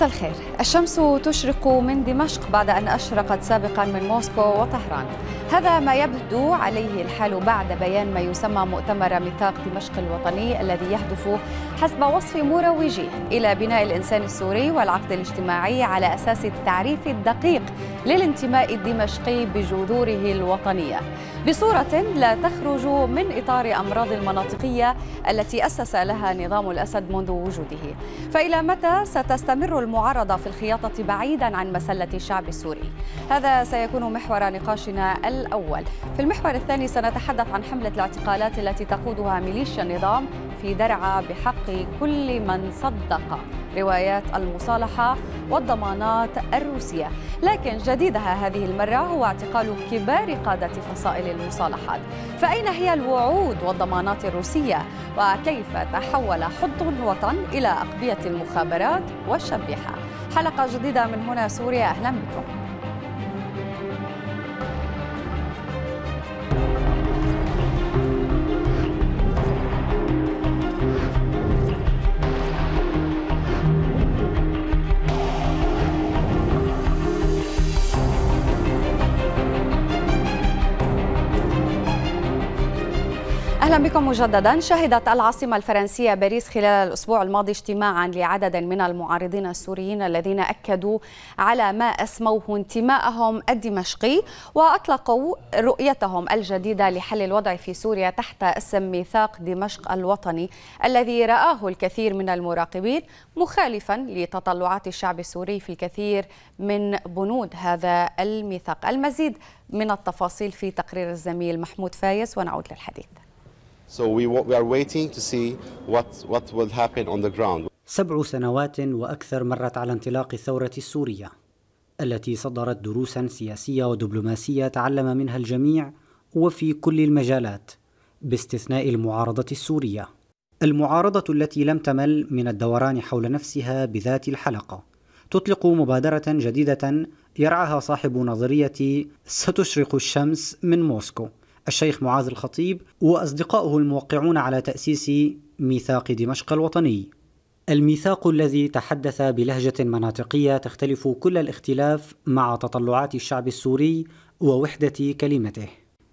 مساء الخير الشمس تشرق من دمشق بعد أن أشرقت سابقا من موسكو وطهران هذا ما يبدو عليه الحال بعد بيان ما يسمى مؤتمر ميثاق دمشق الوطني الذي يهدف حسب وصف مروجيه إلى بناء الإنسان السوري والعقد الاجتماعي على أساس التعريف الدقيق للانتماء الدمشقي بجذوره الوطنية بصورة لا تخرج من إطار أمراض المناطقية التي أسس لها نظام الأسد منذ وجوده فإلى متى ستستمر المعارضة في الخياطة بعيدا عن مسلة الشعب السوري هذا سيكون محور نقاشنا الأول في المحور الثاني سنتحدث عن حملة الاعتقالات التي تقودها ميليشيا النظام في درعا بحق كل من صدق روايات المصالحة والضمانات الروسية لكن جديدها هذه المرة هو اعتقال كبار قادة فصائل المصالحات فأين هي الوعود والضمانات الروسية وكيف تحول حض الوطن إلى أقبية المخابرات والشبيحة حلقة جديدة من هنا سوريا أهلا بكم اهلا بكم مجددا شهدت العاصمه الفرنسيه باريس خلال الاسبوع الماضي اجتماعا لعدد من المعارضين السوريين الذين اكدوا على ما اسموه انتمائهم الدمشقي واطلقوا رؤيتهم الجديده لحل الوضع في سوريا تحت اسم ميثاق دمشق الوطني الذي راه الكثير من المراقبين مخالفا لتطلعات الشعب السوري في الكثير من بنود هذا الميثاق المزيد من التفاصيل في تقرير الزميل محمود فايز ونعود للحديث So we, we are waiting to see what, what will happen on the ground. سبع سنوات وأكثر مرت على انطلاق الثورة السورية التي صدرت دروسا سياسية ودبلوماسية تعلم منها الجميع وفي كل المجالات باستثناء المعارضة السورية المعارضة التي لم تمل من الدوران حول نفسها بذات الحلقة تطلق مبادرة جديدة يرعاها صاحب نظرية ستشرق الشمس من موسكو الشيخ معاذ الخطيب وأصدقائه الموقعون على تأسيس ميثاق دمشق الوطني الميثاق الذي تحدث بلهجة مناطقية تختلف كل الاختلاف مع تطلعات الشعب السوري ووحدة كلمته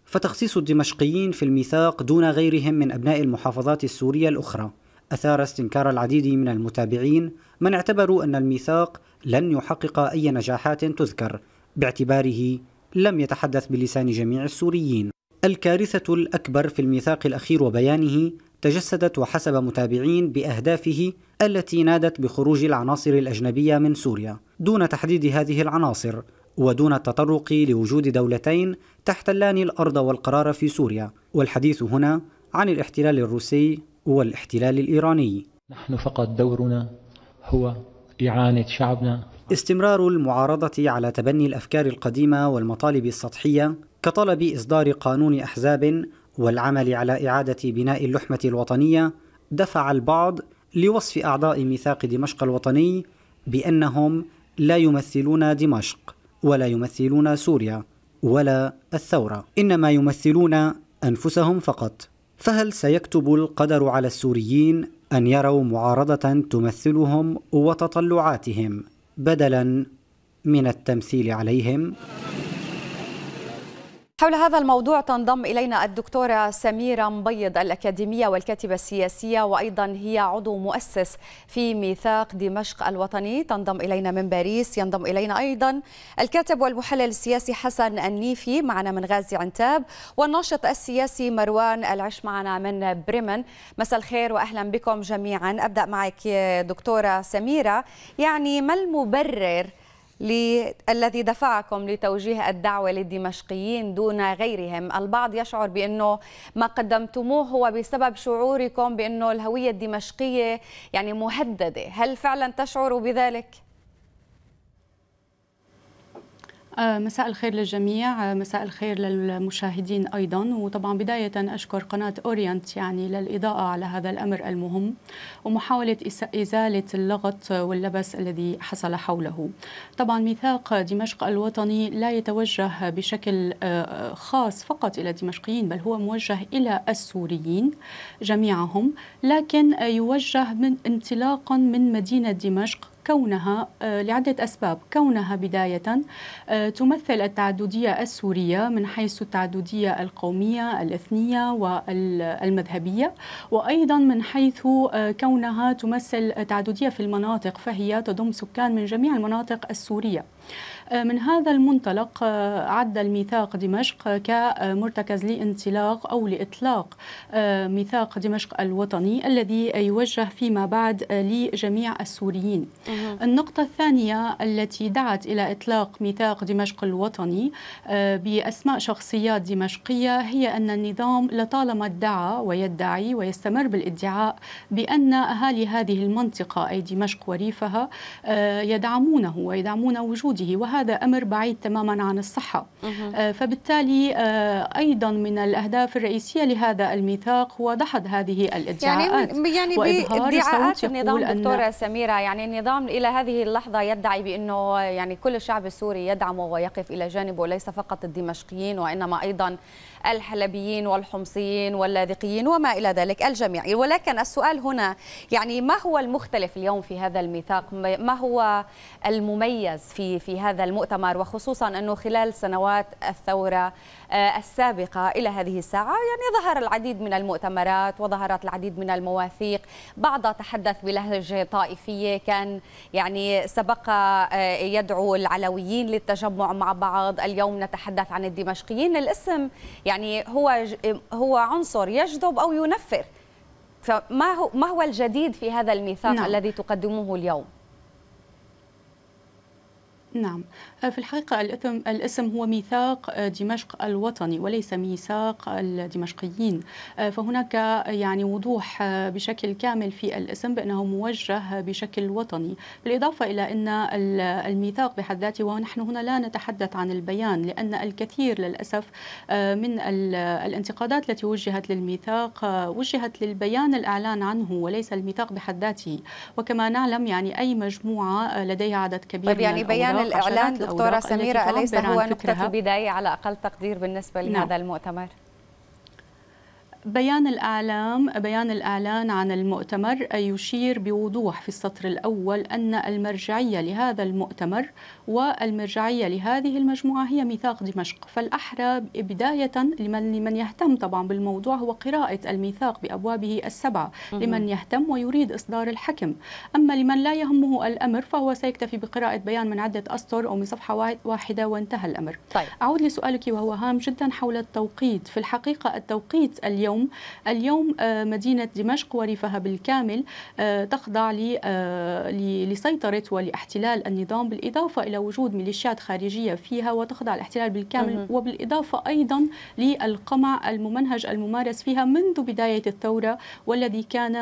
فتخصيص الدمشقيين في الميثاق دون غيرهم من أبناء المحافظات السورية الأخرى أثار استنكار العديد من المتابعين من اعتبروا أن الميثاق لن يحقق أي نجاحات تذكر باعتباره لم يتحدث بلسان جميع السوريين الكارثة الأكبر في الميثاق الأخير وبيانه تجسدت وحسب متابعين بأهدافه التي نادت بخروج العناصر الأجنبية من سوريا دون تحديد هذه العناصر ودون التطرق لوجود دولتين تحتلان الأرض والقرار في سوريا والحديث هنا عن الاحتلال الروسي والاحتلال الإيراني نحن فقط دورنا هو إعانة شعبنا استمرار المعارضة على تبني الأفكار القديمة والمطالب السطحية كطلب إصدار قانون أحزاب والعمل على إعادة بناء اللحمة الوطنية دفع البعض لوصف أعضاء ميثاق دمشق الوطني بأنهم لا يمثلون دمشق ولا يمثلون سوريا ولا الثورة إنما يمثلون أنفسهم فقط فهل سيكتب القدر على السوريين أن يروا معارضة تمثلهم وتطلعاتهم بدلا من التمثيل عليهم؟ حول هذا الموضوع تنضم إلينا الدكتورة سميرة مبيض الأكاديمية والكاتبة السياسية وأيضا هي عضو مؤسس في ميثاق دمشق الوطني تنضم إلينا من باريس ينضم إلينا أيضا الكاتب والمحلل السياسي حسن النيفي معنا من غازي عنتاب والناشط السياسي مروان العش معنا من بريمن مساء الخير وأهلا بكم جميعا أبدأ معك دكتورة سميرة يعني ما المبرر الذي دفعكم لتوجيه الدعوة للدمشقيين دون غيرهم البعض يشعر بأنه ما قدمتموه هو بسبب شعوركم بأنه الهوية الدمشقية يعني مهددة هل فعلا تشعروا بذلك؟ آه، مساء الخير للجميع آه، مساء الخير للمشاهدين أيضا وطبعا بداية أشكر قناة أورينت يعني للإضاءة على هذا الأمر المهم ومحاولة إزالة اللغط واللبس الذي حصل حوله طبعا ميثاق دمشق الوطني لا يتوجه بشكل آه، خاص فقط إلى الدمشقيين بل هو موجه إلى السوريين جميعهم لكن يوجه من انطلاقا من مدينة دمشق كونها آه، لعدة أسباب كونها بداية آه، تمثل التعددية السورية من حيث التعددية القومية الإثنية والمذهبية وأيضا من حيث آه، كونها تمثل تعددية في المناطق فهي تضم سكان من جميع المناطق السورية من هذا المنطلق آه، عد الميثاق دمشق كمرتكز لانطلاق أو لإطلاق آه، ميثاق دمشق الوطني الذي يوجه فيما بعد آه، لجميع السوريين النقطة الثانية التي دعت إلى إطلاق ميثاق دمشق الوطني بأسماء شخصيات دمشقية هي أن النظام لطالما ادعى ويدعي ويستمر بالادعاء بأن أهالي هذه المنطقة أي دمشق وريفها يدعمونه ويدعمون وجوده وهذا هذا أمر بعيد تماما عن الصحة آه، فبالتالي آه، أيضا من الأهداف الرئيسية لهذا الميثاق هو دحض هذه الادعاءات يعني, يعني بادعاءات النظام دكتورة سميرة يعني النظام إلى هذه اللحظة يدعي بأنه يعني كل الشعب السوري يدعمه ويقف إلى جانبه ليس فقط الدمشقيين وإنما أيضا الحلبيين والحمصيين واللاذقيين وما إلى ذلك الجميع ولكن السؤال هنا يعني ما هو المختلف اليوم في هذا الميثاق ما هو المميز في في هذا المؤتمر وخصوصا أنه خلال سنوات الثورة آه، السابقة إلى هذه الساعة يعني ظهر العديد من المؤتمرات وظهرت العديد من المواثيق بعضها تحدث بلهجة طائفية كان يعني سبق آه، يدعو العلويين للتجمع مع بعض اليوم نتحدث عن الدمشقيين الاسم يعني هو هو عنصر يجذب أو ينفر فما هو ما هو الجديد في هذا الميثاق نعم. الذي تقدمه اليوم؟ نعم آه، في الحقيقة الاسم هو ميثاق آه، دمشق الوطني وليس ميثاق الدمشقيين آه، فهناك يعني وضوح بشكل كامل في الاسم بأنه موجه بشكل وطني بالإضافة إلى أن الميثاق بحد ذاته ونحن هنا لا نتحدث عن البيان لأن الكثير للأسف من الانتقادات التي وجهت للميثاق وجهت للبيان الإعلان عنه وليس الميثاق بحد ذاته وكما نعلم يعني أي مجموعة لديها عدد كبير طيب يعني من بيان الإعلان دكتورة سميرة أليس هو نقطة البداية على أقل تقدير بالنسبة لهذا نعم. المؤتمر؟ بيان الإعلام بيان الإعلان عن المؤتمر يشير بوضوح في السطر الأول أن المرجعية لهذا المؤتمر والمرجعية لهذه المجموعة هي ميثاق دمشق فالأحرى بداية لمن, لمن يهتم طبعا بالموضوع هو قراءة الميثاق بأبوابه السبعة لمن يهتم ويريد إصدار الحكم أما لمن لا يهمه الأمر فهو سيكتفي بقراءة بيان من عدة أسطر أو من صفحة واحدة وانتهى الأمر طيب. أعود لسؤالك وهو هام جدا حول التوقيت في الحقيقة التوقيت اليوم اليوم اليوم آه، مدينة دمشق وريفها بالكامل آه، تخضع آه، لسيطرة ولاحتلال النظام بالإضافة إلى وجود ميليشيات خارجية فيها وتخضع الاحتلال بالكامل وبالإضافة أيضا للقمع الممنهج الممارس فيها منذ بداية الثورة والذي كان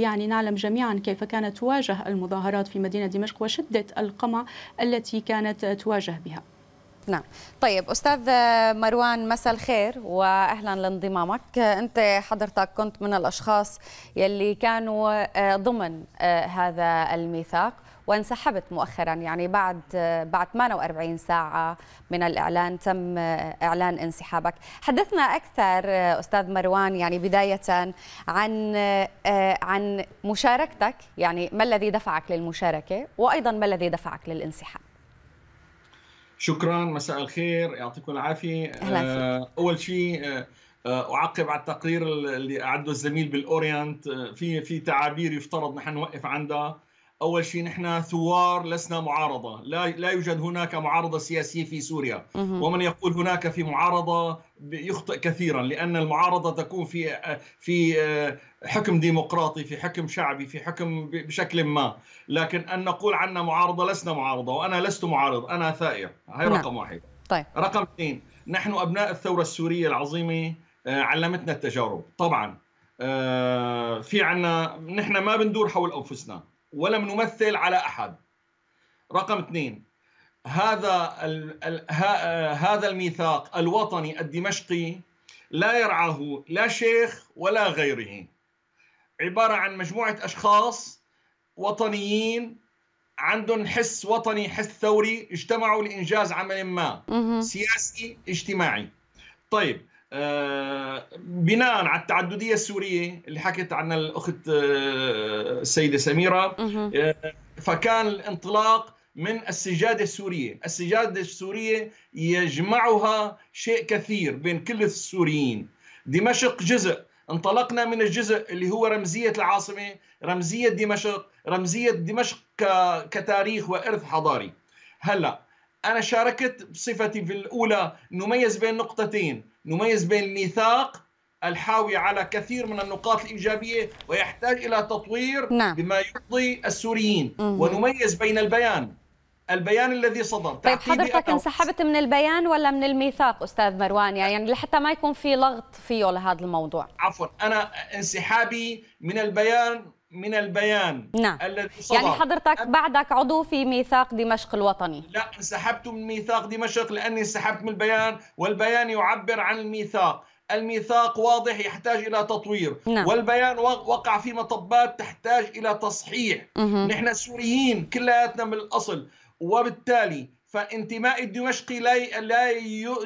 يعني نعلم جميعا كيف كانت تواجه المظاهرات في مدينة دمشق وشدة القمع التي كانت تواجه بها نعم طيب أستاذ مروان مساء الخير وأهلا لانضمامك أنت حضرتك كنت من الأشخاص يلي كانوا آه، ضمن آه، هذا الميثاق وانسحبت مؤخرا يعني بعد آه، بعد 48 ساعة من الإعلان تم إعلان انسحابك حدثنا أكثر أستاذ مروان يعني بداية عن عن مشاركتك يعني ما الذي دفعك للمشاركة وأيضا ما الذي دفعك للانسحاب شكرا مساء الخير يعطيكم العافيه آه، اول شيء آه، آه، اعقب على التقرير اللي اعده الزميل بالاورينت في في تعابير يفترض نحن نوقف عندها اول شيء نحن ثوار لسنا معارضه لا لا يوجد هناك معارضه سياسيه في سوريا ومن يقول هناك في معارضه يخطئ كثيرا لان المعارضه تكون في في حكم ديمقراطي في حكم شعبي في حكم بشكل ما لكن ان نقول عنا معارضه لسنا معارضه وانا لست معارض انا ثائر هاي نعم. رقم واحد طيب رقم اثنين نحن ابناء الثوره السوريه العظيمه آه، علمتنا التجارب طبعا آه، في عنا نحن ما بندور حول انفسنا ولم نمثل على احد. رقم اثنين هذا الـ ال هذا الميثاق الوطني الدمشقي لا يرعاه لا شيخ ولا غيره. عباره عن مجموعه اشخاص وطنيين عندهم حس وطني حس ثوري اجتمعوا لانجاز عمل ما سياسي اجتماعي طيب آه، بناء على التعدديه السوريه اللي حكيت عنها الاخت آه، السيده سميره آه، فكان الانطلاق من السجادة السورية السجادة السورية يجمعها شيء كثير بين كل السوريين دمشق جزء انطلقنا من الجزء اللي هو رمزية العاصمة رمزية دمشق رمزية دمشق كتاريخ وإرث حضاري هلأ أنا شاركت بصفتي في الأولى نميز بين نقطتين نميز بين الميثاق الحاوي على كثير من النقاط الإيجابية ويحتاج إلى تطوير نعم. بما يرضي السوريين مم. ونميز بين البيان البيان الذي صدر طيب حضرتك انسحبت من البيان ولا من الميثاق أستاذ مروان يعني لحتى ما يكون في لغط فيه لهذا الموضوع عفوا أنا انسحابي من البيان من البيان نعم. الذي يعني صدر يعني حضرتك بعدك عضو في ميثاق دمشق الوطني لا انسحبت من ميثاق دمشق لأني انسحبت من البيان والبيان يعبر عن الميثاق الميثاق واضح يحتاج الى تطوير نعم. والبيان وقع في مطبات تحتاج الى تصحيح مهم. نحن سوريين كلياتنا من الاصل وبالتالي فانتماء الدمشقي لا لا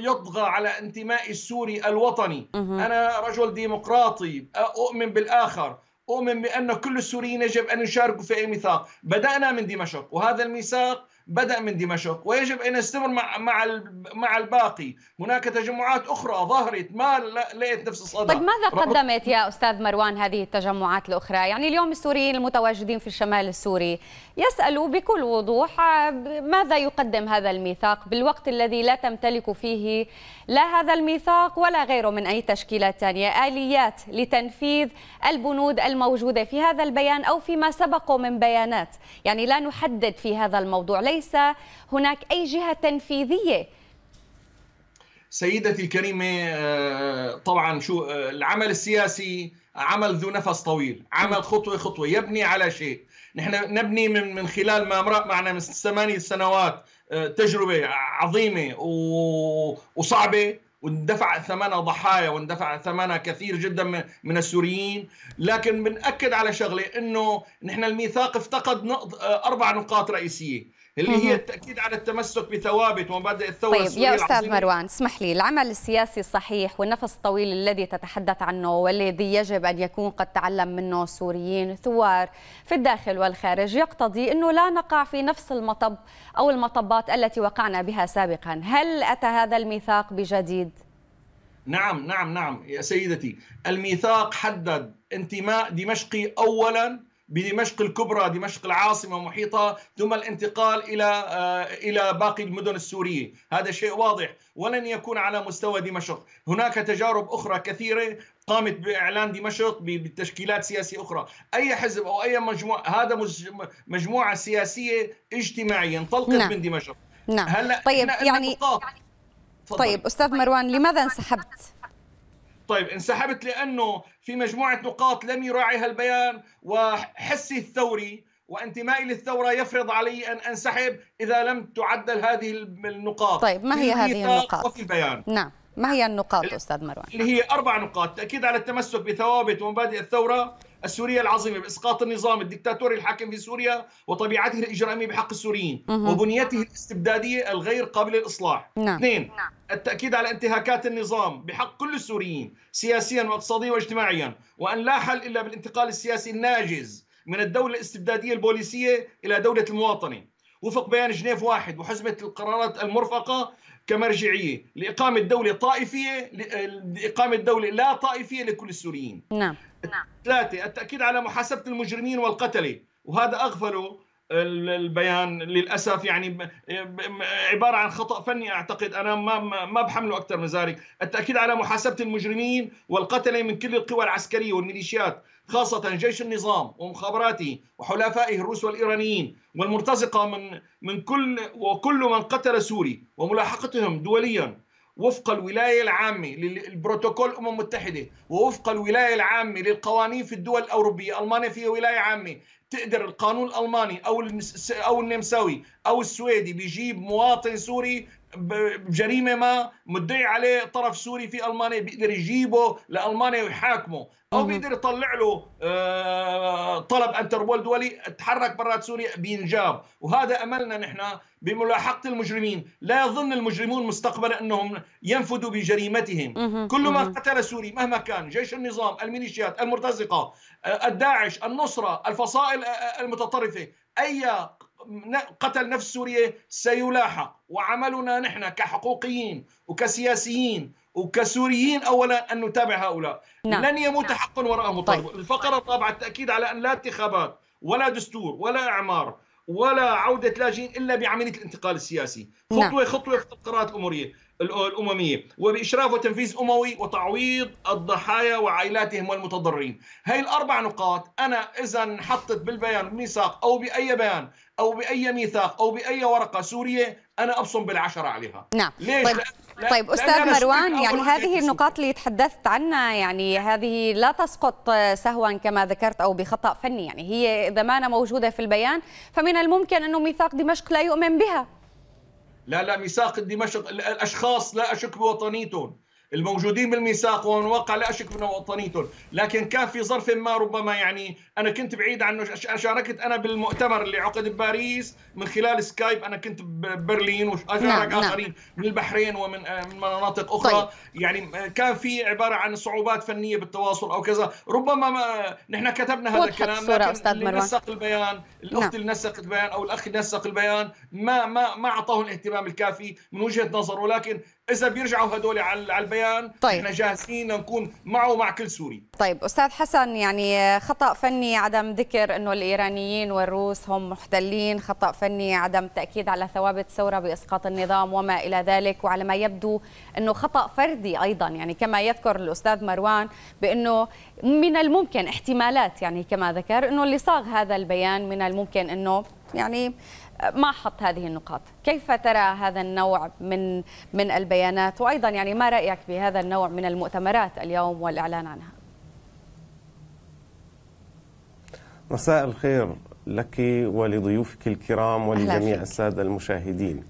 يطغى على انتماء السوري الوطني مهم. انا رجل ديمقراطي اؤمن بالاخر أؤمن بأن كل السوريين يجب أن يشاركوا في أي ميثاق بدأنا من دمشق وهذا الميثاق بدأ من دمشق ويجب أن يستمر مع مع مع الباقي هناك تجمعات أخرى ظهرت ما لقيت نفس الصدى طيب ماذا قدمت يا أستاذ مروان هذه التجمعات الأخرى يعني اليوم السوريين المتواجدين في الشمال السوري يسألوا بكل وضوح آه، ماذا يقدم هذا الميثاق بالوقت الذي لا تمتلك فيه لا هذا الميثاق ولا غيره من أي تشكيلات ثانية آليات لتنفيذ البنود الموجودة في هذا البيان أو فيما سبقه من بيانات يعني لا نحدد في هذا الموضوع ليس وليس هناك أي جهة تنفيذية سيدتي الكريمة آه، طبعا شو آه، العمل السياسي عمل ذو نفس طويل عمل خطوة خطوة يبني على شيء نحن نبني من, من خلال ما مر معنا من ثمانية سنوات آه، تجربة عظيمة وصعبة واندفع ثمنها ضحايا واندفع ثمنها كثير جدا من السوريين لكن بنأكد على شغلة أنه نحن الميثاق افتقد اربع نقاط رئيسية اللي هي التاكيد على التمسك بثوابت ومبادئ الثوره طيب يا استاذ العظيمة. مروان اسمح لي العمل السياسي الصحيح والنفس الطويل الذي تتحدث عنه والذي يجب ان يكون قد تعلم منه السوريين ثوار في الداخل والخارج يقتضي انه لا نقع في نفس المطب او المطبات التي وقعنا بها سابقا هل اتى هذا الميثاق بجديد نعم نعم نعم يا سيدتي الميثاق حدد انتماء دمشقي اولا بدمشق الكبرى دمشق العاصمة محيطة ثم الانتقال إلى آه، إلى باقي المدن السورية هذا شيء واضح ولن يكون على مستوى دمشق هناك تجارب أخرى كثيرة قامت باعلان دمشق بتشكيلات سياسيه اخرى، اي حزب او اي مجموعه هذا مجموعه سياسيه اجتماعيه انطلقت نعم. من دمشق. نعم هلا طيب يعني, يعني طيب استاذ مروان لماذا انسحبت؟ طيب انسحبت لانه في مجموعه نقاط لم يراعيها البيان وحسي الثوري وانتمائي للثوره يفرض علي ان انسحب اذا لم تعدل هذه النقاط طيب ما هي هذه النقاط وفي البيان نعم ما هي النقاط استاذ مروان اللي هي اربع نقاط تاكيد على التمسك بثوابت ومبادئ الثوره السوريه العظيمه باسقاط النظام الدكتاتوري الحاكم في سوريا وطبيعته الاجراميه بحق السوريين وبنيته الاستبداديه الغير قابله للاصلاح. نعم. اثنين نعم. التاكيد على انتهاكات النظام بحق كل السوريين سياسيا واقتصاديا واجتماعيا وان لا حل الا بالانتقال السياسي الناجز من الدوله الاستبداديه البوليسيه الى دوله المواطنه. وفق بيان جنيف واحد وحزمة القرارات المرفقة كمرجعيه لاقامه دوله طائفيه لاقامه دوله لا طائفيه لكل السوريين. نعم نعم. ثلاثه التاكيد على محاسبه المجرمين والقتله وهذا اغفله البيان للاسف يعني عباره عن خطا فني اعتقد انا ما ما بحمله اكثر من ذلك، التاكيد على محاسبه المجرمين والقتله من كل القوى العسكريه والميليشيات خاصة جيش النظام ومخابراته وحلفائه الروس والإيرانيين والمرتزقة من من كل وكل من قتل سوري وملاحقتهم دوليا وفق الولاية العامة للبروتوكول الأمم المتحدة ووفق الولاية العامة للقوانين في الدول الأوروبية ألمانيا فيها ولاية عامة تقدر القانون الألماني أو أو النمساوي أو السويدي بيجيب مواطن سوري بجريمه ما مدعي عليه طرف سوري في المانيا بيقدر يجيبه لالمانيا ويحاكمه او بيقدر يطلع له آه، طلب انتربول دولي تحرك برات سوريا بينجاب وهذا املنا نحن بملاحقه المجرمين لا يظن المجرمون مستقبلا انهم ينفذوا بجريمتهم كل ما قتل سوري مهما كان جيش النظام الميليشيات المرتزقه آه، الداعش النصره الفصائل آه، المتطرفه اي قتل نفس سوريا سيلاحق وعملنا نحن كحقوقيين وكسياسيين وكسوريين اولا ان نتابع هؤلاء نعم. لن يموت نعم. حق وراء مطالب طيب. الفقره الرابعه التاكيد على ان لا انتخابات ولا دستور ولا اعمار ولا عوده لاجئين الا بعمليه الانتقال السياسي خطوه نعم. خطوه في القرارات الاموريه الأممية وبإشراف وتنفيذ أموي وتعويض الضحايا وعائلاتهم والمتضررين هاي الأربع نقاط أنا إذا حطت بالبيان ميثاق أو بأي بيان أو بأي ميثاق أو بأي ورقة سورية أنا أبصم بالعشرة عليها نعم ليش؟ طيب. لا طيب استاذ مروان يعني هذه النقاط اللي تحدثت عنها يعني هذه لا تسقط سهوا كما ذكرت او بخطا فني يعني هي اذا ما موجوده في البيان فمن الممكن انه ميثاق دمشق لا يؤمن بها لا لا ميثاق دمشق الاشخاص لا اشك بوطنيتهم الموجودين بالميثاق والواقع لا اشك في وطنيتهم، لكن كان في ظرف ما ربما يعني انا كنت بعيد عنه شاركت انا بالمؤتمر اللي عقد بباريس من خلال سكايب انا كنت ببرلين واشارك نعم اخرين نعم. من البحرين ومن آه، من مناطق اخرى طيب. يعني آه، كان في عباره عن صعوبات فنيه بالتواصل او كذا، ربما ما نحن كتبنا هذا الكلام لكن أستاذ اللي نسق البيان، الاخت نعم. اللي نسق البيان او الاخ اللي نسق البيان ما ما ما اعطاه الاهتمام الكافي من وجهه نظره، لكن اذا بيرجعوا هدول على البيان طيب. احنا جاهزين نكون معه ومع كل سوري طيب استاذ حسن يعني خطا فني عدم ذكر انه الايرانيين والروس هم محتلين خطا فني عدم تاكيد على ثوابت الثوره باسقاط النظام وما الى ذلك وعلى ما يبدو انه خطا فردي ايضا يعني كما يذكر الاستاذ مروان بانه من الممكن احتمالات يعني كما ذكر انه اللي صاغ هذا البيان من الممكن انه يعني ما حط هذه النقاط كيف ترى هذا النوع من من البيانات وايضا يعني ما رايك بهذا النوع من المؤتمرات اليوم والاعلان عنها مساء الخير لك ولضيوفك الكرام ولجميع الساده المشاهدين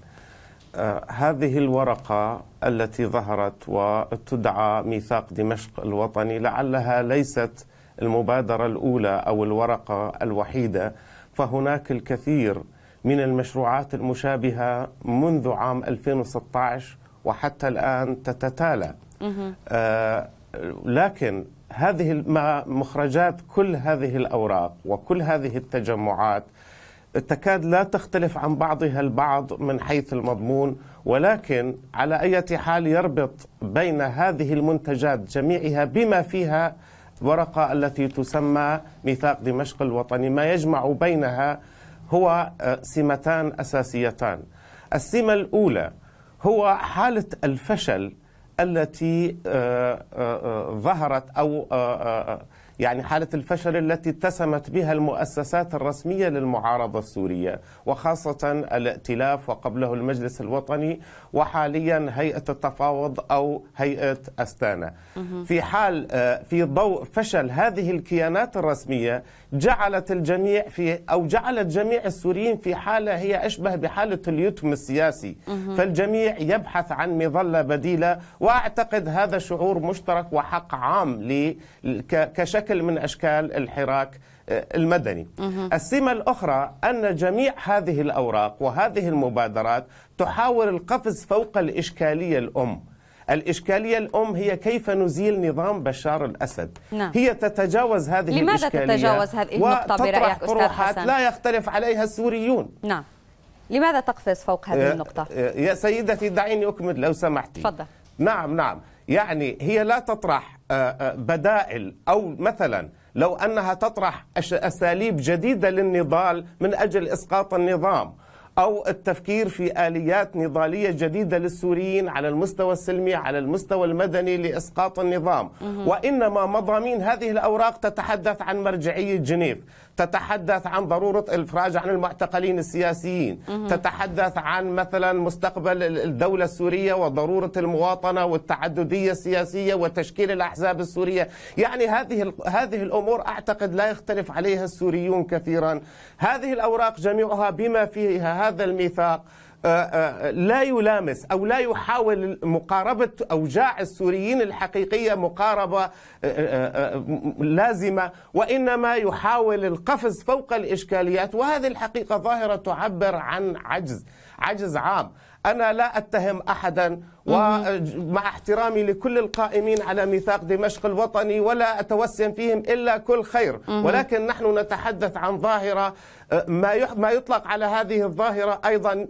آه، هذه الورقة التي ظهرت وتدعى ميثاق دمشق الوطني لعلها ليست المبادرة الأولى أو الورقة الوحيدة فهناك الكثير من المشروعات المشابهة منذ عام 2016 وحتى الآن تتتالى آه لكن هذه مخرجات كل هذه الأوراق وكل هذه التجمعات تكاد لا تختلف عن بعضها البعض من حيث المضمون ولكن على أي حال يربط بين هذه المنتجات جميعها بما فيها ورقة التي تسمى ميثاق دمشق الوطني ما يجمع بينها هو آه، سمتان اساسيتان. السمه الاولى هو حاله الفشل التي آه، آه، ظهرت او يعني حالة الفشل التي اتسمت بها المؤسسات الرسمية للمعارضة السورية وخاصة الائتلاف وقبله المجلس الوطني وحاليا هيئة التفاوض أو هيئة أستانا في حال في ضوء فشل هذه الكيانات الرسمية جعلت الجميع في أو جعلت جميع السوريين في حالة هي أشبه بحالة اليتم السياسي فالجميع يبحث عن مظلة بديلة وأعتقد هذا شعور مشترك وحق عام كشكل من أشكال الحراك آه، المدني السمة الأخرى أن جميع هذه الأوراق وهذه المبادرات تحاول القفز فوق الإشكالية الأم الإشكالية الأم هي كيف نزيل نظام بشار الأسد نعم. هي تتجاوز هذه لماذا الإشكالية لماذا تتجاوز هذه النقطة برأيك أستاذ حسن لا يختلف عليها السوريون نعم لماذا تقفز فوق هذه آه، النقطة؟ آه، يا سيدتي دعيني أكمل لو سمحتي تفضل نعم نعم يعني هي لا تطرح آه، بدائل أو مثلا لو أنها تطرح أساليب جديدة للنضال من أجل إسقاط النظام أو التفكير في آليات نضالية جديدة للسوريين على المستوى السلمي على المستوى المدني لإسقاط النظام وإنما مضامين هذه الأوراق تتحدث عن مرجعية جنيف تتحدث عن ضرورة الإفراج عن المعتقلين السياسيين تتحدث عن مثلا مستقبل الدولة السورية وضرورة المواطنة والتعددية السياسية وتشكيل الأحزاب السورية يعني هذه هذه الأمور أعتقد لا يختلف عليها السوريون كثيرا هذه الأوراق جميعها بما فيها هذا الميثاق آه، آه، لا يلامس او لا يحاول مقاربه اوجاع السوريين الحقيقيه مقاربه آه، لازمه وانما يحاول القفز فوق الاشكاليات وهذه الحقيقه ظاهره تعبر عن عجز عجز عام أنا لا أتهم أحدا ومع احترامي لكل القائمين على ميثاق دمشق الوطني ولا أتوسم فيهم إلا كل خير ولكن نحن نتحدث عن ظاهرة آه، ما يطلق على هذه الظاهرة أيضا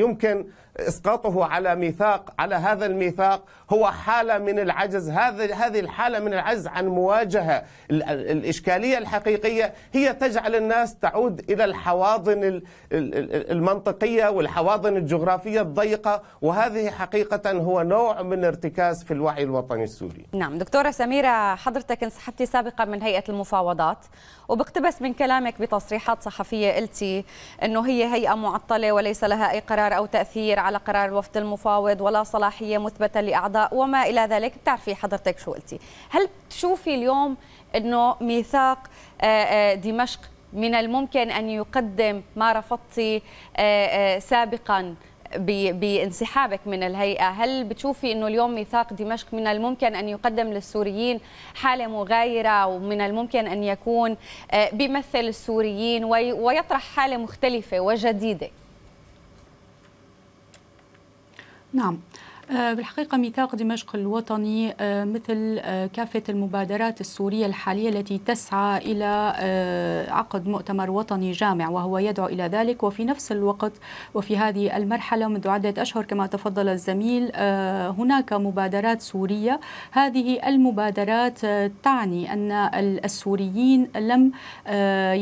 يمكن اسقاطه على ميثاق على هذا الميثاق هو حاله من العجز هذه هذه الحاله من العجز عن مواجهه الاشكاليه الحقيقيه هي تجعل الناس تعود الى الحواضن المنطقيه والحواضن الجغرافيه الضيقه وهذه حقيقه هو نوع من ارتكاز في الوعي الوطني السوري. نعم دكتوره سميره حضرتك انسحبتي سابقا من هيئه المفاوضات وبقتبس من كلامك بتصريحات صحفية قلتي أنه هي هيئة معطلة وليس لها أي قرار أو تأثير على قرار الوفد المفاوض ولا صلاحية مثبتة لأعضاء وما إلى ذلك بتعرفي حضرتك شو قلتي هل تشوفي اليوم أنه ميثاق آه، آه، دمشق من الممكن أن يقدم ما رفضتي آه، سابقاً بانسحابك من الهيئة هل بتشوفي أنه اليوم ميثاق دمشق من الممكن أن يقدم للسوريين حالة مغايرة ومن الممكن أن يكون آه، بيمثل السوريين ويطرح حالة مختلفة وجديدة نعم آه، بالحقيقة ميثاق دمشق الوطني آه، مثل آه، كافة المبادرات السورية الحالية التي تسعى إلى عقد مؤتمر وطني جامع وهو يدعو إلى ذلك وفي نفس الوقت وفي هذه المرحلة منذ عدة أشهر كما تفضل الزميل هناك مبادرات سورية هذه المبادرات تعني أن السوريين لم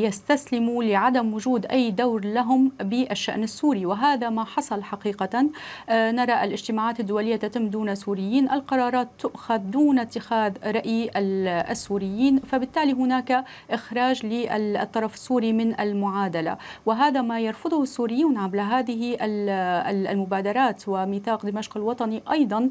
يستسلموا لعدم وجود أي دور لهم بالشأن السوري وهذا ما حصل حقيقة نرى الاجتماعات الدولية الدولية تتم دون سوريين القرارات تؤخذ دون اتخاذ رأي السوريين فبالتالي هناك إخراج للطرف السوري من المعادلة وهذا ما يرفضه السوريون عبر هذه المبادرات وميثاق دمشق الوطني أيضا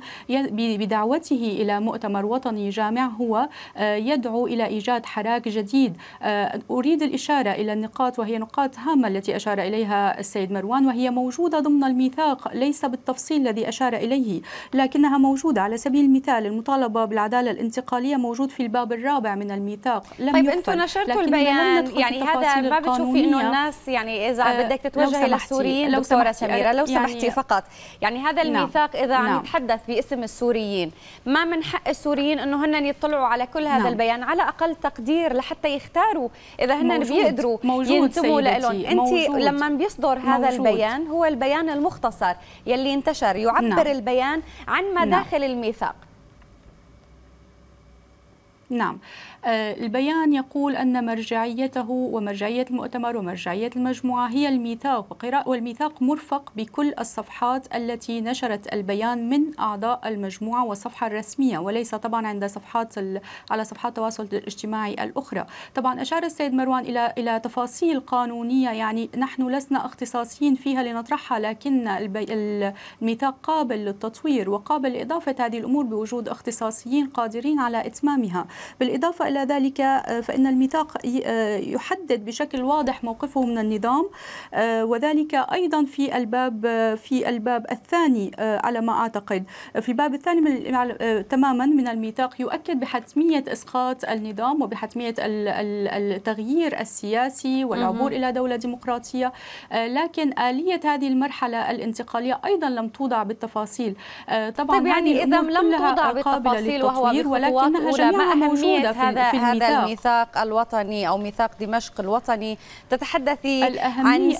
بدعوته إلى مؤتمر وطني جامع هو آه، يدعو إلى إيجاد حراك جديد آه، أريد الإشارة إلى النقاط وهي نقاط هامة التي أشار إليها السيد مروان وهي موجودة ضمن الميثاق ليس بالتفصيل الذي أشار إليه الدولي لكنها موجودة على سبيل المثال المطالبة بالعدالة الانتقالية موجود في الباب الرابع من الميثاق لم طيب انتم نشرتوا البيان يعني هذا ما بتشوفي انه الناس يعني اذا أه بدك تتوجهي السوريين لو دكتوره سميره لو يعني سمحتي يعني فقط يعني هذا نعم. الميثاق اذا نعم. عم يتحدث باسم السوريين ما من حق السوريين انه هن يطلعوا على كل هذا نعم. البيان على اقل تقدير لحتى يختاروا اذا هن موجود. بيقدروا موجود ينتموا لهم انت لما بيصدر هذا موجود. البيان هو البيان المختصر يلي انتشر يعبر نعم. البيان البلدان عن نعم. مداخل نعم. الميثاق نعم آه، البيان يقول أن مرجعيته ومرجعية المؤتمر ومرجعية المجموعة هي الميثاق وقراءة والميثاق مرفق بكل الصفحات التي نشرت البيان من أعضاء المجموعة والصفحة الرسمية وليس طبعا عند صفحات على صفحات التواصل الاجتماعي الأخرى طبعا أشار السيد مروان إلى إلى تفاصيل قانونية يعني نحن لسنا اختصاصيين فيها لنطرحها لكن الميثاق قابل للتطوير وقابل لإضافة هذه الأمور بوجود اختصاصيين قادرين على إتمامها بالإضافة على ذلك آه، فإن الميثاق آه، يحدد بشكل واضح موقفه من النظام آه، وذلك أيضا في الباب في الباب الثاني على ما أعتقد في الباب الثاني من تماما من الميثاق يؤكد بحتمية إسقاط النظام وبحتمية التغيير السياسي والعبور إلى دولة ديمقراطية لكن آلية هذه المرحلة الانتقالية أيضا لم توضع بالتفاصيل طبعا طيب يعني إذا لم توضع بالتفاصيل وهو ولكنها جميعها موجودة في هذا في هذا الميثاق الوطني أو ميثاق دمشق الوطني تتحدثي الأهمية عن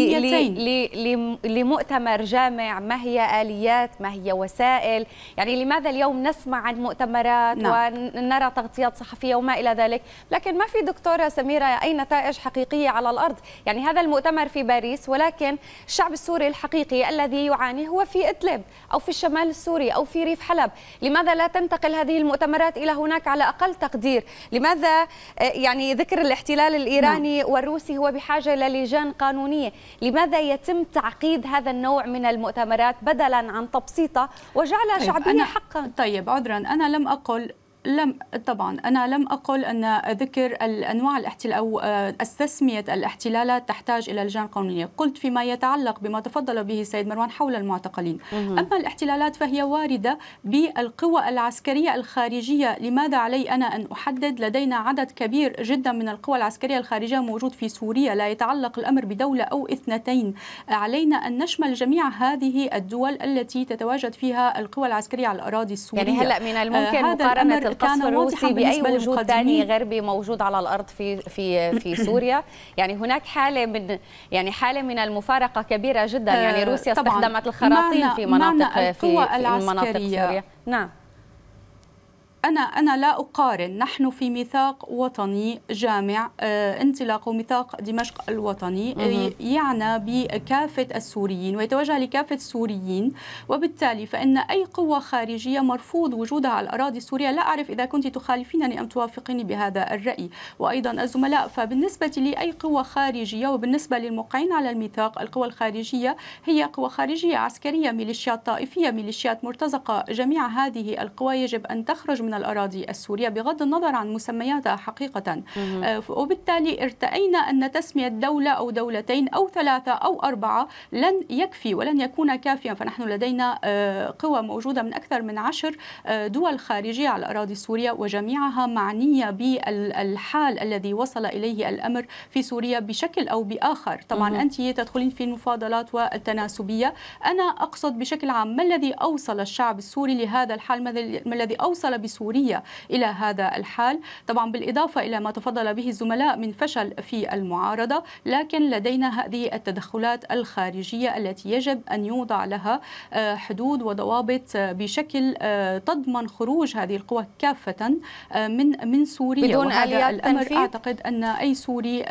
سعي لمؤتمر جامع ما هي آليات ما هي وسائل يعني لماذا اليوم نسمع عن مؤتمرات نعم. ونرى تغطيات صحفية وما إلى ذلك لكن ما في دكتورة سميرة أي نتائج حقيقية على الأرض يعني هذا المؤتمر في باريس ولكن الشعب السوري الحقيقي الذي يعاني هو في إدلب أو في الشمال السوري أو في ريف حلب لماذا لا تنتقل هذه المؤتمرات إلى هناك على أقل التقدير لماذا آه، يعني ذكر الاحتلال الإيراني نعم. والروسي هو بحاجة للجان قانونية لماذا يتم تعقيد هذا النوع من المؤتمرات بدلا عن تبسيطه وجعلها طيب شعبية أنا حقا طيب عذرا أنا لم أقل لم طبعا انا لم اقل ان ذكر الانواع الاحتلال او آه، استسميه الاحتلالات تحتاج الى لجان قانونيه، قلت فيما يتعلق بما تفضل به السيد مروان حول المعتقلين، اما الاحتلالات فهي وارده بالقوى العسكريه الخارجيه، لماذا علي انا ان احدد؟ لدينا عدد كبير جدا من القوى العسكريه الخارجيه موجود في سوريا، لا يتعلق الامر بدوله او اثنتين، علينا ان نشمل جميع هذه الدول التي تتواجد فيها القوى العسكريه على الاراضي السوريه. يعني هلا من الممكن آه، مقارنه كان واضحا باي وجود ثاني غربي موجود على الارض في في في سوريا يعني هناك حاله من يعني حاله من المفارقه كبيره جدا يعني آه، روسيا استخدمت الخراطيم في مناطق في, في مناطق سوريا نعم انا انا لا اقارن نحن في ميثاق وطني جامع آه، انطلاقه ميثاق دمشق الوطني آه، يعنى بكافه السوريين ويتوجه لكافه السوريين وبالتالي فان اي قوه خارجيه مرفوض وجودها على الاراضي السوريه لا اعرف اذا كنت تخالفينني ام توافقيني بهذا الراي وايضا الزملاء فبالنسبه لي اي قوه خارجيه وبالنسبه للموقعين على الميثاق القوى الخارجيه هي قوى خارجيه عسكريه ميليشيات طائفيه ميليشيات مرتزقه جميع هذه القوى يجب ان تخرج من من الأراضي السورية بغض النظر عن مسمياتها حقيقة آه، وبالتالي ارتأينا أن تسمية دولة أو دولتين أو ثلاثة أو أربعة لن يكفي ولن يكون كافيا فنحن لدينا آه، قوى موجودة من أكثر من عشر آه، دول خارجية على الأراضي السورية وجميعها معنية بالحال الذي وصل إليه الأمر في سوريا بشكل أو بآخر طبعا أنت تدخلين في المفاضلات والتناسبية أنا أقصد بشكل عام ما الذي أوصل الشعب السوري لهذا الحال ما الذي أوصل بسوريا سوريا إلى هذا الحال طبعا بالإضافة إلى ما تفضل به الزملاء من فشل في المعارضة لكن لدينا هذه التدخلات الخارجية التي يجب أن يوضع لها آه، حدود وضوابط آه، بشكل آه، تضمن خروج هذه القوى كافة من من سوريا بدون آليات الأمر تنفيذ؟ أعتقد أن أي سوري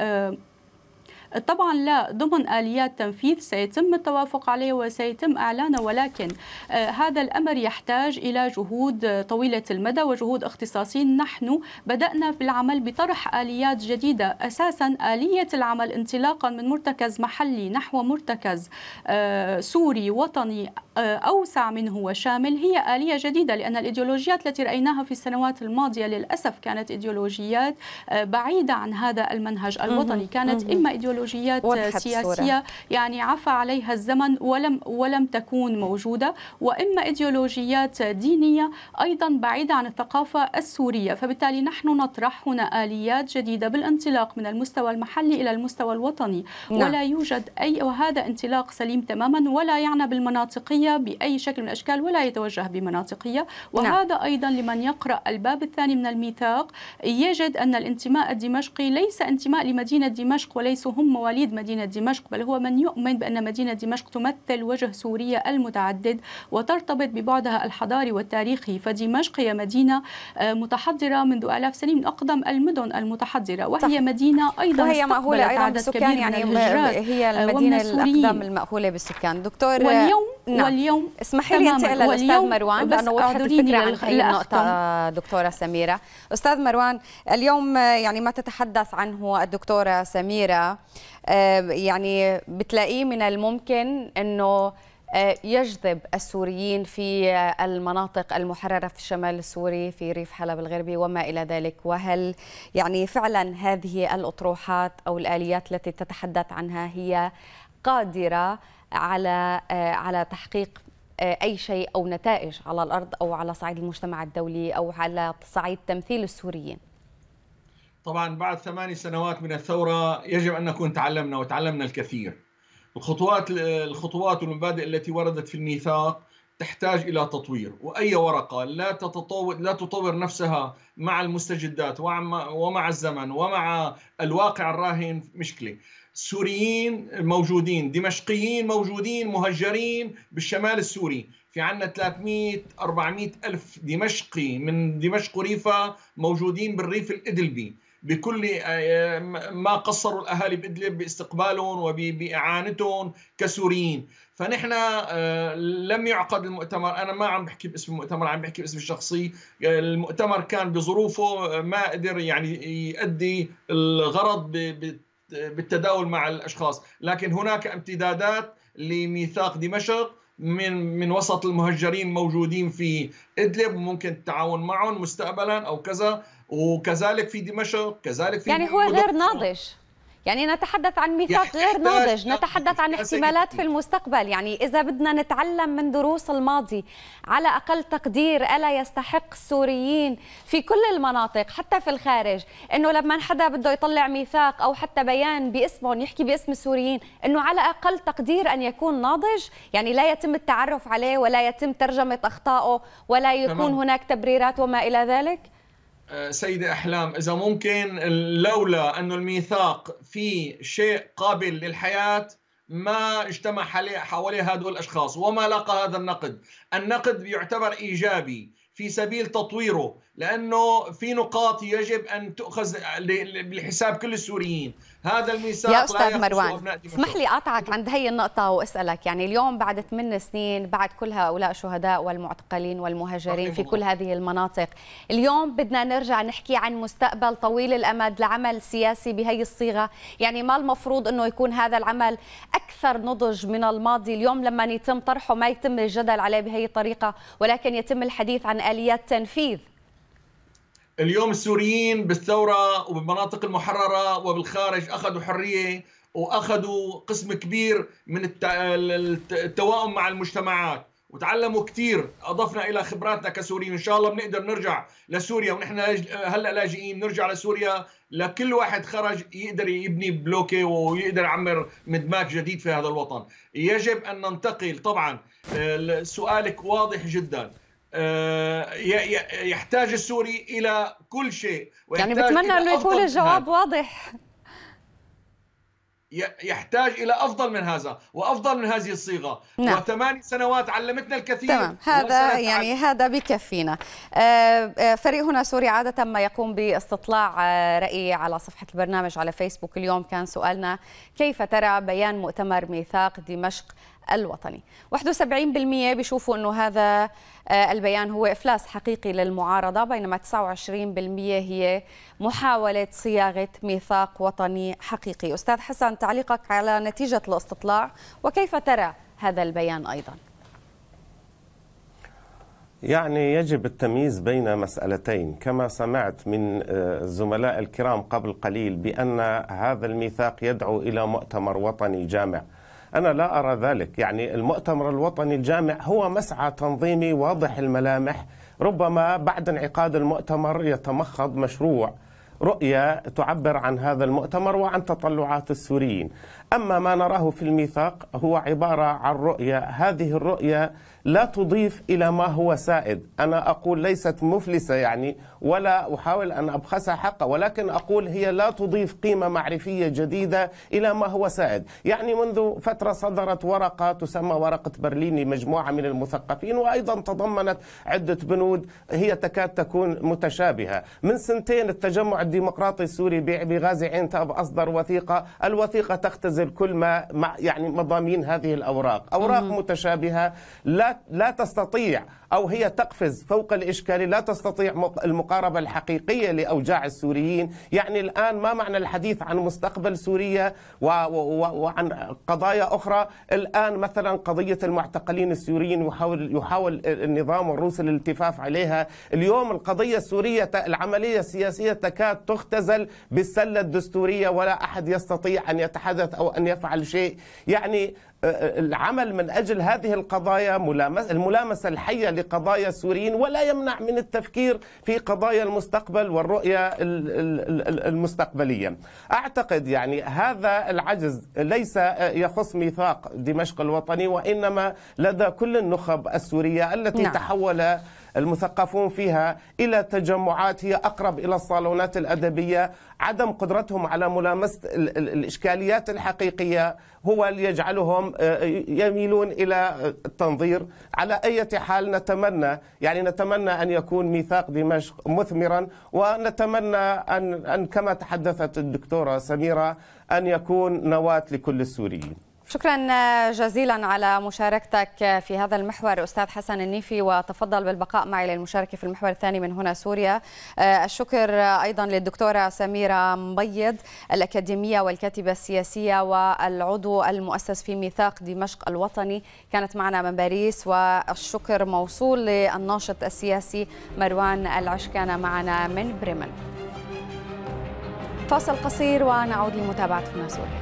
طبعا لا ضمن آليات تنفيذ سيتم التوافق عليه وسيتم إعلانه ولكن آه، هذا الأمر يحتاج إلى جهود طويلة المدى وجهود اختصاصيين نحن بدأنا بالعمل بطرح آليات جديدة أساسا آلية العمل انطلاقا من مرتكز محلي نحو مرتكز آه، سوري وطني آه، أوسع منه وشامل هي آلية جديدة لأن الإيديولوجيات التي رأيناها في السنوات الماضية للأسف كانت إيديولوجيات بعيدة عن هذا المنهج الوطني كانت إما إيديولوجيات ايديولوجيات سياسيه يعني عفى عليها الزمن ولم ولم تكون موجوده واما ايديولوجيات دينيه ايضا بعيده عن الثقافه السوريه فبالتالي نحن نطرح هنا اليات جديده بالانطلاق من المستوى المحلي الى المستوى الوطني نعم. ولا يوجد اي وهذا انطلاق سليم تماما ولا يعنى بالمناطقيه باي شكل من الاشكال ولا يتوجه بمناطقيه نعم. وهذا نعم. ايضا لمن يقرا الباب الثاني من الميثاق يجد ان الانتماء الدمشقي ليس انتماء لمدينه دمشق وليس هم مواليد مدينة دمشق بل هو من يؤمن بأن مدينة دمشق تمثل وجه سوريا المتعدد وترتبط ببعدها الحضاري والتاريخي فدمشق هي مدينة آه، متحضرة منذ آلاف سنين من أقدم المدن المتحضرة وهي صح. مدينة أيضا وهي مأهولة أيضا بالسكان يعني هي آه، المدينة الأقدم المأهولة بالسكان دكتور آه، واليوم نعم. واليوم اسمحي لي انتقل للاستاذ مروان لانه وضحت الفكره عن هي النقطه دكتوره سميره استاذ مروان اليوم يعني ما تتحدث عنه الدكتوره سميره آه، يعني بتلاقيه من الممكن أنه آه، يجذب السوريين في آه، المناطق المحررة في الشمال السوري في ريف حلب الغربي وما إلى ذلك وهل يعني فعلا هذه الأطروحات أو الآليات التي تتحدث عنها هي قادرة على على تحقيق اي شيء او نتائج على الارض او على صعيد المجتمع الدولي او على صعيد تمثيل السوريين طبعا بعد ثماني سنوات من الثورة يجب أن نكون تعلمنا وتعلمنا الكثير الخطوات الخطوات والمبادئ التي وردت في الميثاق تحتاج إلى تطوير وأي ورقة لا تتطور لا تطور نفسها مع المستجدات ومع الزمن ومع الواقع الراهن مشكلة سوريين موجودين دمشقيين موجودين مهجرين بالشمال السوري في عندنا 300 400 ألف دمشقي من دمشق وريفها موجودين بالريف الإدلبي بكل آه، ما قصروا الأهالي بإدلب باستقبالهم وبإعانتهم كسوريين فنحن آه، لم يعقد المؤتمر أنا ما عم بحكي باسم المؤتمر عم بحكي باسم الشخصي المؤتمر كان بظروفه ما قدر يعني يؤدي الغرض بالتداول مع الأشخاص لكن هناك امتدادات لميثاق دمشق من من وسط المهجرين موجودين في ادلب ممكن التعاون معهم مستقبلا او كذا وكذلك في دمشق كذلك في يعني هو غير ناضج يعني نتحدث عن يعني ميثاق غير ناضج نتحدث عن احتمالات في المستقبل يعني إذا بدنا نتعلم من دروس الماضي على أقل تقدير ألا يستحق السوريين في كل المناطق حتى في الخارج أنه لما حدا بده يطلع ميثاق أو حتى بيان باسمهم يحكي باسم السوريين أنه على أقل تقدير أن يكون ناضج يعني لا يتم التعرف عليه ولا يتم ترجمة أخطائه ولا يكون تمام. هناك تبريرات وما إلى ذلك آه، سيدة أحلام إذا ممكن لولا أن الميثاق في شيء قابل للحياة ما اجتمع حوالي هؤلاء الأشخاص وما لاقى هذا النقد النقد يعتبر إيجابي في سبيل تطويره لانه في نقاط يجب ان تؤخذ لحساب كل السوريين هذا الميثاق يا استاذ مروان اسمح لي اقاطعك عند هي النقطه واسالك يعني اليوم بعد 8 سنين بعد كل هؤلاء الشهداء والمعتقلين والمهاجرين طيب، في كل هذه المناطق اليوم بدنا نرجع نحكي عن مستقبل طويل الامد لعمل سياسي بهي الصيغه يعني ما المفروض انه يكون هذا العمل اكثر نضج من الماضي اليوم لما يتم طرحه ما يتم الجدل عليه بهي الطريقه ولكن يتم الحديث عن اليات تنفيذ اليوم السوريين بالثورة وبالمناطق المحررة وبالخارج أخذوا حرية وأخذوا قسم كبير من التوائم مع المجتمعات وتعلموا كثير اضفنا الى خبراتنا كسوريين ان شاء الله بنقدر نرجع لسوريا ونحن هلا لاجئين نرجع لسوريا لكل واحد خرج يقدر يبني بلوكي ويقدر يعمر مدماج جديد في هذا الوطن يجب ان ننتقل طبعا آه، سؤالك واضح جدا آه، يحتاج السوري الى كل شيء يعني بتمنى انه يكون الجواب واضح يحتاج الى افضل من هذا وافضل من هذه الصيغه نعم. وثمان سنوات علمتنا الكثير تمام هذا يعني عد... هذا بكفينا آه، آه، فريق هنا سوري عاده ما يقوم باستطلاع راي على صفحه البرنامج على فيسبوك اليوم كان سؤالنا كيف ترى بيان مؤتمر ميثاق دمشق الوطني 71% بيشوفوا أنه هذا آه، البيان هو إفلاس حقيقي للمعارضة بينما 29% هي محاولة صياغة ميثاق وطني حقيقي أستاذ حسن تعليقك على نتيجة الاستطلاع وكيف ترى هذا البيان أيضاً يعني يجب التمييز بين مسألتين كما سمعت من الزملاء آه، الكرام قبل قليل بأن هذا الميثاق يدعو إلى مؤتمر وطني جامع أنا لا أرى ذلك يعني المؤتمر الوطني الجامع هو مسعى تنظيمي واضح الملامح ربما بعد انعقاد المؤتمر يتمخض مشروع رؤية تعبر عن هذا المؤتمر وعن تطلعات السوريين أما ما نراه في الميثاق هو عبارة عن رؤية هذه الرؤية لا تضيف إلى ما هو سائد أنا أقول ليست مفلسة يعني ولا أحاول أن أبخسها حقها ولكن أقول هي لا تضيف قيمة معرفية جديدة إلى ما هو سائد يعني منذ فترة صدرت ورقة تسمى ورقة برلين لمجموعة من المثقفين وأيضا تضمنت عدة بنود هي تكاد تكون متشابهة من سنتين التجمع الديمقراطي السوري بغازي عين تاب أصدر وثيقة الوثيقة تختزل كل ما يعني مضامين هذه الأوراق أوراق مم. متشابهة لا, لا تستطيع أو هي تقفز فوق الإشكال لا تستطيع المق- المقاربة الحقيقية لأوجاع السوريين يعني الآن ما معنى الحديث عن مستقبل سوريا وعن قضايا أخرى الآن مثلا قضية المعتقلين السوريين يحاول, يحاول النظام الروسي الالتفاف عليها اليوم القضية السورية العملية السياسية تكاد تختزل بالسلة الدستورية ولا أحد يستطيع أن يتحدث أو أن يفعل شيء يعني العمل من أجل هذه القضايا الملامسة الحية لقضايا السوريين ولا يمنع من التفكير في قضايا المستقبل والرؤية المستقبلية أعتقد يعني هذا العجز ليس آه، يخص ميثاق دمشق الوطني وإنما لدى كل النخب السورية التي نعم. تحول المثقفون فيها إلى تجمعات هي أقرب إلى الصالونات الأدبية عدم قدرتهم على ملامسة الإشكاليات الحقيقية هو اللي يجعلهم آه، يميلون إلى التنظير على أي حال نتمنى يعني نتمنى أن يكون ميثاق دمشق مثمرا ونتمنى أن, أن كما تحدثت الدكتورة سميرة أن يكون نواة لكل السوريين شكرا جزيلا على مشاركتك في هذا المحور استاذ حسن النيفي وتفضل بالبقاء معي للمشاركه في المحور الثاني من هنا سوريا آه، الشكر ايضا للدكتوره سميره مبيض الاكاديميه والكاتبه السياسيه والعضو المؤسس في ميثاق دمشق الوطني كانت معنا من باريس والشكر موصول للناشط السياسي مروان العش كان معنا من بريمن فاصل قصير ونعود لمتابعه هنا سوريا